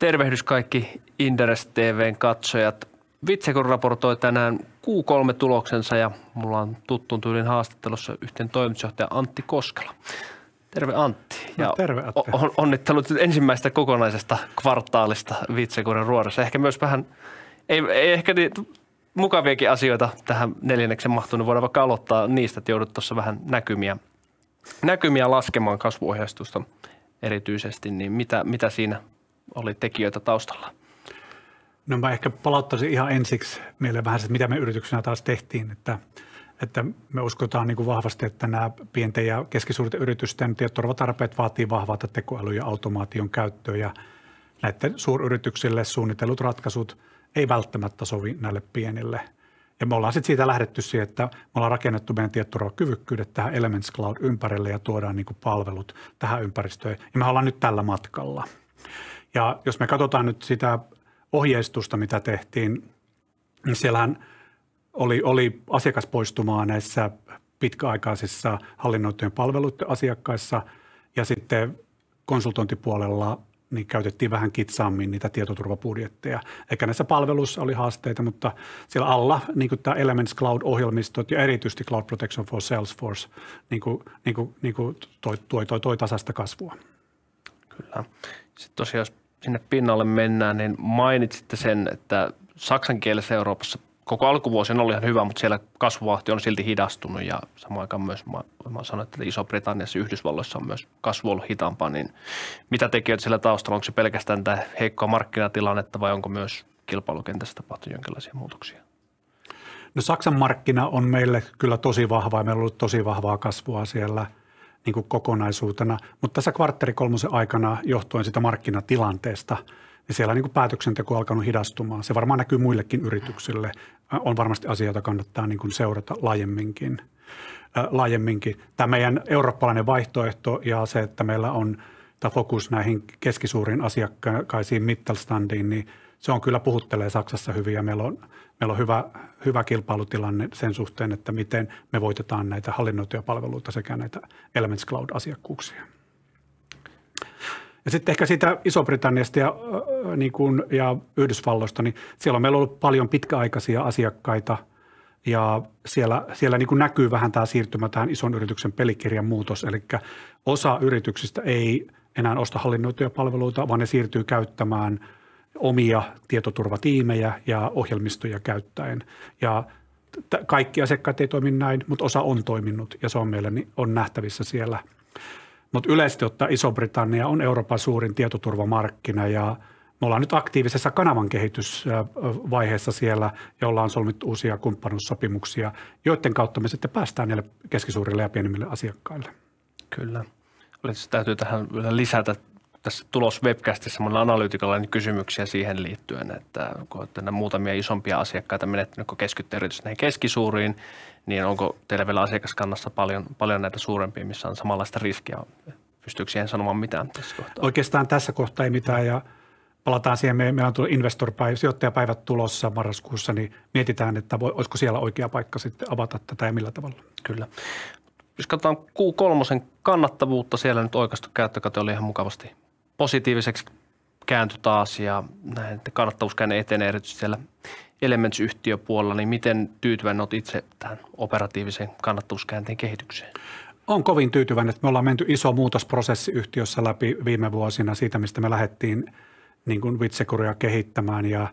Tervehdys kaikki Inderes TVn katsojat. Vitsekon raportoi tänään Q3-tuloksensa ja mulla on tuttuun tyylin haastattelussa yhteen toimitusjohtaja Antti Koskela. Terve Antti. No, ja terve On, onnittelut ensimmäistä kokonaisesta kvartaalista Vitsekuuden ruorissa. Ehkä myös vähän, ei, ei ehkä niin mukaviakin asioita tähän neljänneksen mahtunut. Voidaan vaikka aloittaa niistä, että joudut tuossa vähän näkymiä, näkymiä laskemaan kasvuohjeistusta erityisesti. Niin mitä, mitä siinä oli tekijöitä taustalla? No mä ehkä palauttaisin ihan ensiksi mieleen vähän sitä mitä me yrityksenä taas tehtiin, että, että me uskotaan niin kuin vahvasti, että nämä pienten ja keskisuurten yritysten tietoturvatarpeet vaatii vahvaa tekoälyä ja automaation käyttöä ja näiden suuryrityksille suunnitellut ratkaisut ei välttämättä sovi näille pienille. Ja me ollaan sitten siitä lähdetty siihen, että me ollaan rakennettu meidän tietoturvakyvykkyydet tähän Elements Cloud ympärille ja tuodaan niin kuin palvelut tähän ympäristöön. Ja me ollaan nyt tällä matkalla. Ja jos me katsotaan nyt sitä ohjeistusta, mitä tehtiin, niin siellähän oli, oli asiakaspoistumaa näissä pitkäaikaisissa hallinnoitujen palveluiden asiakkaissa ja sitten konsultointipuolella niin käytettiin vähän kitsaammin niitä tietoturvapudjetteja. Eikä näissä palveluissa oli haasteita, mutta siellä alla niin kuin tämä Elements Cloud-ohjelmistot ja erityisesti Cloud Protection for Salesforce niin kuin, niin kuin, niin kuin toi, toi, toi, toi tasasta kasvua. Kyllä. Sitten tosiaan jos sinne pinnalle mennään, niin mainitsitte sen, että saksan kielessä Euroopassa koko alkuvuosi on ollut ihan hyvä, mutta siellä kasvuvahti on silti hidastunut ja samaan aikaan myös mä, mä sanoin, että Iso-Britanniassa ja Yhdysvalloissa on myös kasvu ollut hitaampaa, niin mitä tekijöitä siellä taustalla, onko se pelkästään tämä heikkoa markkinatilannetta vai onko myös kilpailukentässä tapahtunut jonkinlaisia muutoksia? No Saksan markkina on meille kyllä tosi vahva ja meillä on ollut tosi vahvaa kasvua siellä – niin kuin kokonaisuutena, mutta tässä kvartteri kolmosen aikana johtuen sitä markkinatilanteesta – niin siellä niin kuin päätöksenteko on alkanut hidastumaan. Se varmaan näkyy muillekin yrityksille. Äh, on varmasti asioita, jota kannattaa niin kuin seurata laajemminkin. Äh, laajemminkin. Tämä meidän eurooppalainen vaihtoehto ja se, että meillä on tämä fokus näihin keskisuuriin asiakkaisiin Mittelstandiin, niin – se on kyllä puhuttelee Saksassa hyvin ja meillä on, meillä on hyvä, hyvä kilpailutilanne sen suhteen, että miten me voitetaan näitä hallinnoituja palveluita sekä näitä Elements Cloud-asiakkuuksia. Ja sitten ehkä siitä Iso-Britanniasta ja, niin kuin, ja Yhdysvalloista, niin siellä on meillä ollut paljon pitkäaikaisia asiakkaita ja siellä, siellä niin kuin näkyy vähän tämä siirtymä tähän ison yrityksen pelikirjan muutos. Eli osa yrityksistä ei enää osta hallinnoituja palveluita, vaan ne siirtyy käyttämään – omia tietoturvatiimejä ja ohjelmistoja käyttäen. Ja kaikki asiakkaat ei toimi näin, mutta osa on toiminut ja se on meillä niin on nähtävissä siellä. Mutta yleisesti ottaen Iso-Britannia on Euroopan suurin tietoturvamarkkina ja me ollaan nyt aktiivisessa kanavan kehitysvaiheessa siellä ja ollaan solmittu uusia kumppanuussopimuksia, joiden kautta me sitten päästään niille keskisuurille ja pienemmille asiakkaille. Kyllä. Oliko täytyy tähän vielä lisätä tässä tulos webcastissa mun analyytikolla niin kysymyksiä siihen liittyen, että kun olette muutamia isompia asiakkaita menettänyt, kun keskitytte erityisesti näihin keskisuuriin, niin onko teillä vielä asiakaskannassa paljon, paljon näitä suurempia, missä on samanlaista riskiä? Pystyykö siihen sanomaan mitään tässä kohtaa? Oikeastaan tässä kohtaa ei mitään ja palataan siihen. Meillä on tullut investorpäivä, sijoittajapäivät tulossa marraskuussa, niin mietitään, että voi, olisiko siellä oikea paikka sitten avata tätä ja millä tavalla. Kyllä jos katsotaan Q3 kannattavuutta, siellä nyt oikeastaan käyttökate oli ihan mukavasti positiiviseksi käänty taas ja näin, että kannattavuuskäänne etenee erityisesti siellä Elements-yhtiöpuolella, niin miten tyytyväinen olet itse tähän operatiivisen kannattavuuskäänteen kehitykseen? on kovin tyytyväinen, että me ollaan menty iso muutosprosessi yhtiössä läpi viime vuosina siitä, mistä me lähdettiin niin kuin vitsekuria kehittämään ja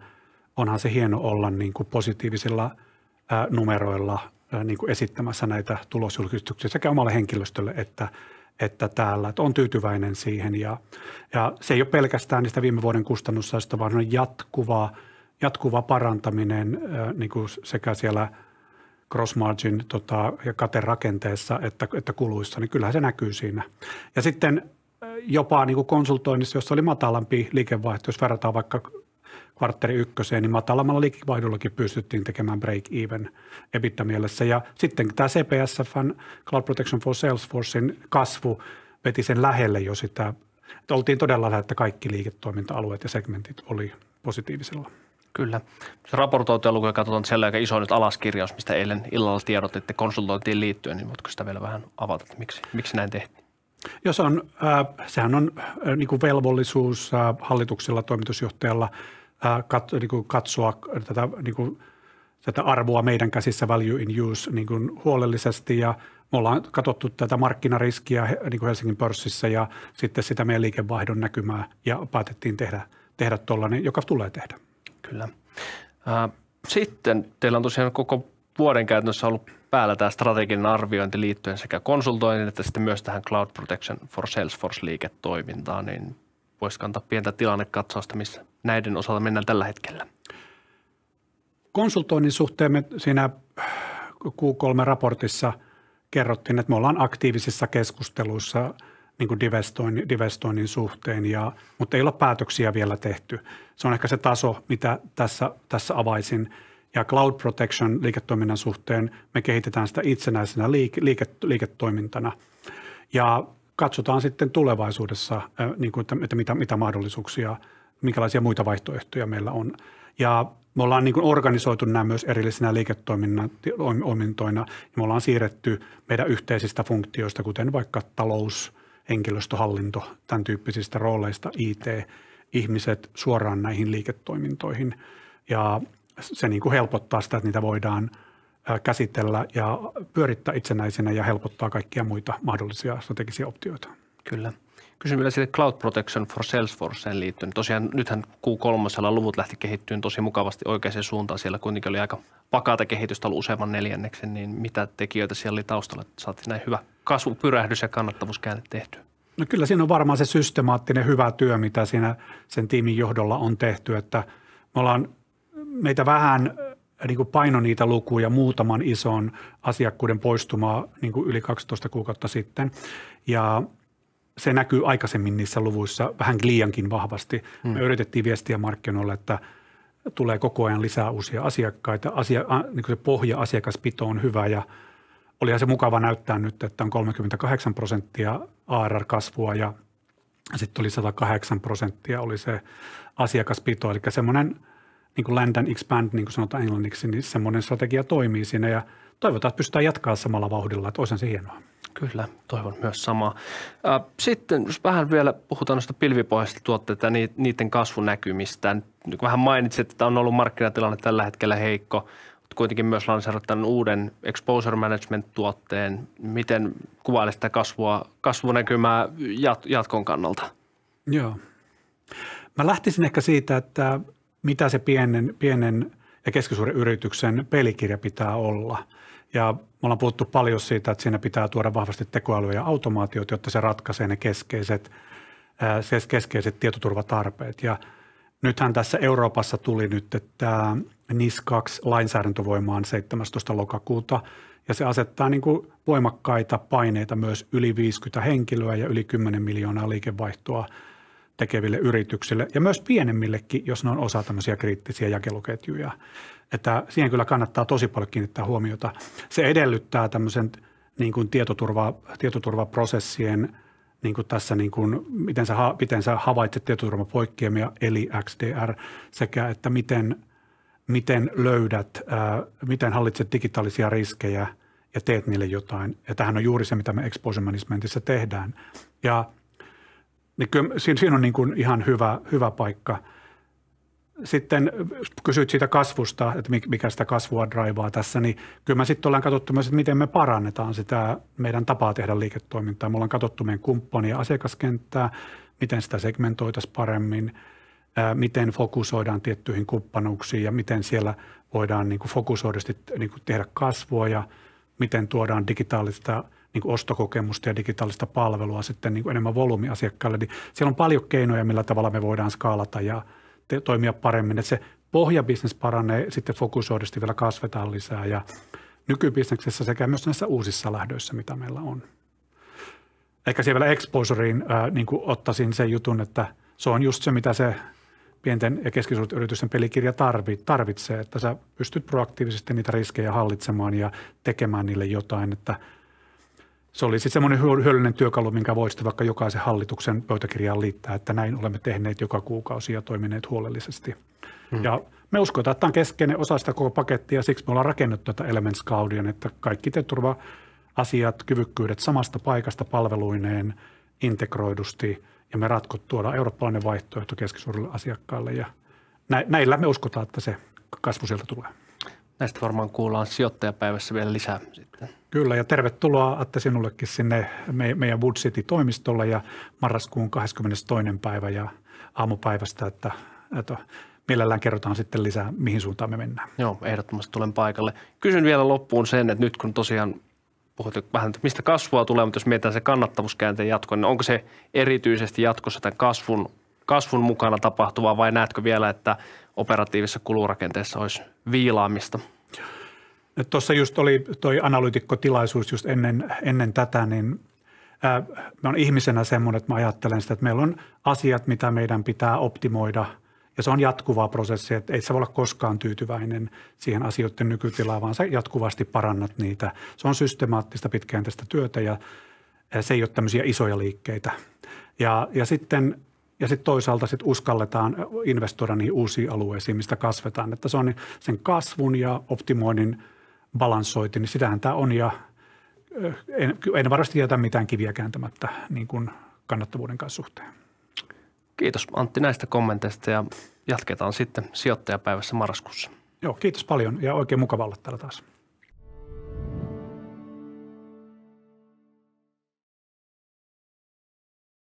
onhan se hieno olla niin kuin positiivisilla numeroilla niin kuin esittämässä näitä tulosjulkistuksia sekä omalle henkilöstölle että että täällä, että on tyytyväinen siihen. Ja, ja se ei ole pelkästään niistä viime vuoden kustannussaista, vaan on jatkuva, jatkuva parantaminen niin kuin sekä siellä cross margin tota, ja katerakenteessa että, että kuluissa, niin kyllähän se näkyy siinä. Ja sitten jopa niin kuin konsultoinnissa, jossa oli matalampi liikevaihto, jos verrataan vaikka kvartteri ykköseen, niin matalammalla liikevaihdollakin pystyttiin tekemään break-even EBITDA-mielessä. Ja sitten tämä CPSF, Cloud Protection for Salesforcein kasvu veti sen lähelle jo sitä, että oltiin todella lähellä, että kaikki liiketoiminta-alueet ja segmentit oli positiivisella. Kyllä. Se raportointia lukuja katsotaan, että siellä on aika iso nyt alaskirjaus, mistä eilen illalla tiedotitte konsultointiin liittyen, niin voitko sitä vielä vähän avata, että miksi, miksi näin tehtiin? Jos on, äh, sehän on äh, niin kuin velvollisuus äh, hallituksella, toimitusjohtajalla äh, kat, niin kuin katsoa tätä, niin kuin, tätä arvoa meidän käsissä value in use niin kuin huolellisesti ja me ollaan katsottu tätä markkinariskiä niin kuin Helsingin pörssissä ja sitten sitä meidän liikevaihdon näkymää ja päätettiin tehdä, tehdä tuollainen, joka tulee tehdä. Kyllä. Äh, sitten teillä on tosiaan koko vuoden käytännössä ollut päällä tämä strateginen arviointi liittyen sekä konsultoinnin että sitten myös tähän Cloud Protection for Salesforce-liiketoimintaan, niin voisiko antaa pientä tilannekatsausta, missä näiden osalta mennään tällä hetkellä? Konsultoinnin suhteen me siinä Q3-raportissa kerrottiin, että me ollaan aktiivisissa keskusteluissa niin kuin divestoinnin, divestoinnin suhteen, ja, mutta ei ole päätöksiä vielä tehty. Se on ehkä se taso, mitä tässä, tässä avaisin. Ja Cloud Protection liiketoiminnan suhteen me kehitetään sitä itsenäisenä liike, liiketoimintana. Ja katsotaan sitten tulevaisuudessa, niin kuin, että, että mitä, mitä mahdollisuuksia, minkälaisia muita vaihtoehtoja meillä on. Ja me ollaan niin kuin organisoitu nämä myös erillisinä liiketoimintoina ja me ollaan siirretty meidän yhteisistä funktioista, kuten vaikka talous, henkilöstöhallinto, tämän tyyppisistä rooleista IT, ihmiset suoraan näihin liiketoimintoihin. Ja se niin kuin helpottaa sitä, että niitä voidaan käsitellä ja pyörittää itsenäisenä ja helpottaa kaikkia muita mahdollisia strategisia optioita. Kyllä. Kysyn vielä siitä Cloud Protection for Salesforceen liittyen. Tosiaan nythän Q3 luvut lähti kehittyyn tosi mukavasti oikeaan suuntaan. Siellä kuitenkin oli aika vakaata kehitystä ollut useamman neljänneksen, niin mitä tekijöitä siellä oli taustalla, että saatiin näin hyvä kasvupyrähdys ja kannattavuus tehtyä? No kyllä siinä on varmaan se systemaattinen hyvä työ, mitä siinä sen tiimin johdolla on tehty, että me ollaan meitä vähän äh, niin kuin paino niitä lukuja muutaman ison asiakkuuden poistumaa niin kuin yli 12 kuukautta sitten. Ja se näkyy aikaisemmin niissä luvuissa vähän liiankin vahvasti. Hmm. Me yritettiin viestiä markkinoille, että tulee koko ajan lisää uusia asiakkaita. Asia, niin kuin se pohja asiakaspito on hyvä ja olihan se mukava näyttää nyt, että on 38 prosenttia ARR-kasvua ja sitten oli 108 prosenttia oli se asiakaspito. Eli semmoinen – niin kuin land and expand, niin kuin sanotaan englanniksi, niin semmoinen strategia toimii siinä ja toivotaan, että pystytään jatkaa samalla vauhdilla, että olisihan se hienoa. Kyllä, toivon myös samaa. Sitten jos vähän vielä puhutaan noista pilvipohjaisista tuotteista ja niiden kasvunäkymistä. Nyt niin vähän mainitsit, että on ollut markkinatilanne tällä hetkellä heikko, mutta kuitenkin myös lanseerat tämän uuden exposure management-tuotteen. Miten kuvailet sitä kasvua, kasvunäkymää jatkon kannalta? Joo. Mä lähtisin ehkä siitä, että mitä se pienen, pienen ja keskisuuren yrityksen pelikirja pitää olla. Ja me ollaan puhuttu paljon siitä, että siinä pitää tuoda vahvasti tekoälyä ja automaatiot, jotta se ratkaisee ne keskeiset, keskeiset tietoturvatarpeet. Ja nythän tässä Euroopassa tuli nyt tämä NIS 2 lainsäädäntövoimaan 17. lokakuuta, ja se asettaa niin kuin voimakkaita paineita myös yli 50 henkilöä ja yli 10 miljoonaa liikevaihtoa – tekeville yrityksille ja myös pienemmillekin, jos ne on osa tämmöisiä kriittisiä jakeluketjuja. Että siihen kyllä kannattaa tosi paljon kiinnittää huomiota. Se edellyttää tämmöisen niin kuin tietoturva, tietoturvaprosessien, niin kuin tässä, niin kuin, miten, sä, miten sä havaitset tietoturvapoikkeamia eli XDR sekä että miten, miten löydät, ää, äh, miten hallitset digitaalisia riskejä ja teet niille jotain. Ja tämähän on juuri se, mitä me exposure managementissa tehdään. Ja – niin kyllä siinä on niin kuin ihan hyvä, hyvä paikka. Sitten kysyit siitä kasvusta, että mikä sitä kasvua draivaa tässä, niin kyllä me sitten ollaan katsottu myös, että miten me parannetaan sitä meidän tapaa tehdä liiketoimintaa. Me ollaan katsottu meidän kumppania asiakaskenttää, miten sitä segmentoitaisiin paremmin, miten fokusoidaan tiettyihin kumppanuuksiin ja miten siellä voidaan niin fokusoidusti niin tehdä kasvua ja miten tuodaan digitaalista – niin kuin ostokokemusta ja digitaalista palvelua sitten niin kuin enemmän volyymiasiakkaille, niin siellä on paljon keinoja, millä tavalla me voidaan skaalata ja te- toimia paremmin. Että se pohjabisnes paranee, sitten fokusoidusti vielä kasvetaan lisää ja nykybisneksessä sekä myös näissä uusissa lähdöissä, mitä meillä on. Ehkä siellä vielä exposureen äh, niin kuin ottaisin sen jutun, että se on just se, mitä se pienten ja keskisuurten yritysten pelikirja tarvitsee, että sä pystyt proaktiivisesti niitä riskejä hallitsemaan ja tekemään niille jotain, että – se olisi siis semmoinen hyödyllinen työkalu, minkä voisi vaikka jokaisen hallituksen pöytäkirjaan liittää, että näin olemme tehneet joka kuukausi ja toimineet huolellisesti. Hmm. Ja me uskotaan, että tämä on keskeinen osa sitä koko pakettia, siksi me ollaan rakennettu tätä Elements Cloudia, että kaikki tietoturva-asiat, kyvykkyydet samasta paikasta palveluineen integroidusti, ja me ratkot tuodaan eurooppalainen vaihtoehto keskisuurille asiakkaille, ja näillä me uskotaan, että se kasvu sieltä tulee. Näistä varmaan kuullaan sijoittajapäivässä vielä lisää sitten. Kyllä ja tervetuloa Atte sinullekin sinne me, meidän Wood City-toimistolle ja marraskuun 22. päivä ja aamupäivästä, että, että mielellään kerrotaan sitten lisää, mihin suuntaan me mennään. Joo, ehdottomasti tulen paikalle. Kysyn vielä loppuun sen, että nyt kun tosiaan puhuttiin vähän, että mistä kasvua tulee, mutta jos mietitään se kannattavuuskäänteen jatko, niin onko se erityisesti jatkossa tämän kasvun, kasvun mukana tapahtuvaa vai näetkö vielä, että operatiivisessa kulurakenteessa olisi viilaamista. No, tuossa just oli toi analyytikkotilaisuus just ennen, ennen tätä, niin ää, mä olen ihmisenä semmoinen, että mä ajattelen sitä, että meillä on asiat, mitä meidän pitää optimoida ja se on jatkuva prosessi, että ei se voi olla koskaan tyytyväinen siihen asioiden nykytilaan, vaan sä jatkuvasti parannat niitä. Se on systemaattista tästä työtä ja se ei ole tämmöisiä isoja liikkeitä. Ja, ja sitten ja sitten toisaalta sit uskalletaan investoida niihin uusiin alueisiin, mistä kasvetaan. Että se on sen kasvun ja optimoinnin balansointi, niin sitähän tämä on ja en, en varmasti jätä mitään kiviä kääntämättä niin kuin kannattavuuden kanssa suhteen. Kiitos Antti näistä kommenteista ja jatketaan sitten sijoittajapäivässä marraskuussa. Joo, kiitos paljon ja oikein mukava olla täällä taas.